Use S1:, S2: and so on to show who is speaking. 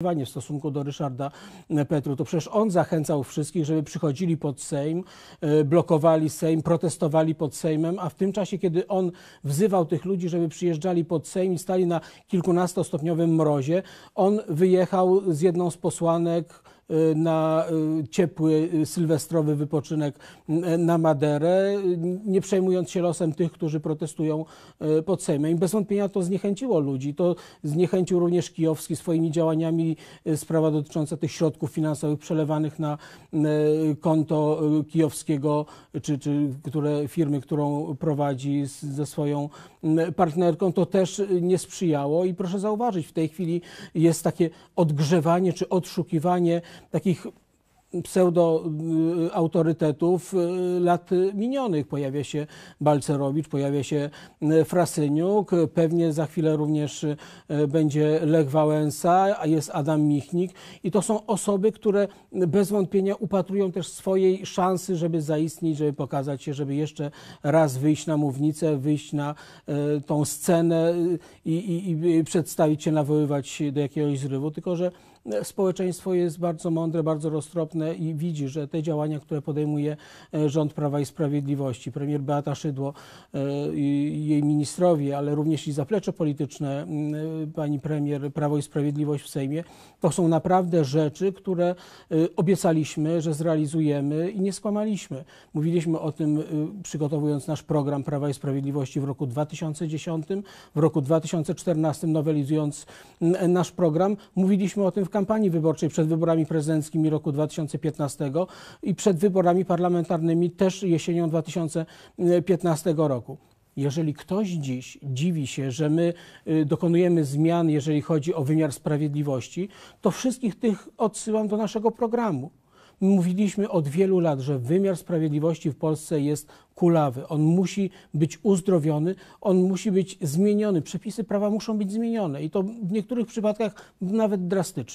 S1: w stosunku do Ryszarda e, Petru. To przecież on zachęcał wszystkich, żeby przychodzili pod Sejm, e, blokowali Sejm, protestowali pod Sejmem, a w tym czasie, kiedy on wzywał tych ludzi, żeby przyjeżdżali pod Sejm i stali na kilkunastostopniowym mrozie, on wyjechał z jedną z posłanek Y, na y, ciepły y, sylwestrowy wypoczynek na Maderę, nie przejmując się losem tych, którzy protestują pod Sejmem. I bez wątpienia to zniechęciło ludzi. To zniechęcił również Kijowski swoimi działaniami sprawa dotycząca tych środków finansowych przelewanych na konto kijowskiego, czy, czy które, firmy, którą prowadzi z, ze swoją partnerką, to też nie sprzyjało. I proszę zauważyć, w tej chwili jest takie odgrzewanie czy odszukiwanie takich pseudo-autorytetów y, y, lat minionych. Pojawia się Balcerowicz, pojawia się y, Frasyniuk, pewnie za chwilę również będzie Lech Wałęsa, a jest Adam Michnik i to są osoby, które bez wątpienia upatrują też swojej szansy, żeby zaistnieć, żeby pokazać się, żeby jeszcze raz wyjść na mównicę, wyjść na tą scenę i, i, i przedstawić się, nawoływać do jakiegoś zrywu, tylko że społeczeństwo jest bardzo mądre, bardzo roztropne i widzi, że te działania, które podejmuje e, rząd Prawa i Sprawiedliwości, premier Beata Szydło e, i jej ministrowie, ale również i zaplecze polityczne e, pani premier Prawo i Sprawiedliwość w Sejmie, to są naprawdę rzeczy, które obiecaliśmy, że zrealizujemy i nie skłamaliśmy. Mówiliśmy o tym przygotowując nasz program Prawa i Sprawiedliwości w roku 2010, w roku 2014 nowelizując nasz program, mówiliśmy o tym w kampanii wyborczej przed wyborami prezydenckimi roku 2015 i przed wyborami parlamentarnymi też jesienią 2015 roku. Jeżeli ktoś dziś dziwi się, że my y, dokonujemy zmian, jeżeli chodzi o wymiar sprawiedliwości, to wszystkich tych odsyłam do naszego programu. Mówiliśmy od wielu lat, że wymiar sprawiedliwości w Polsce jest kulawy. On musi być uzdrowiony, on musi być zmieniony. Przepisy prawa muszą być zmienione i to w niektórych przypadkach nawet drastycznie.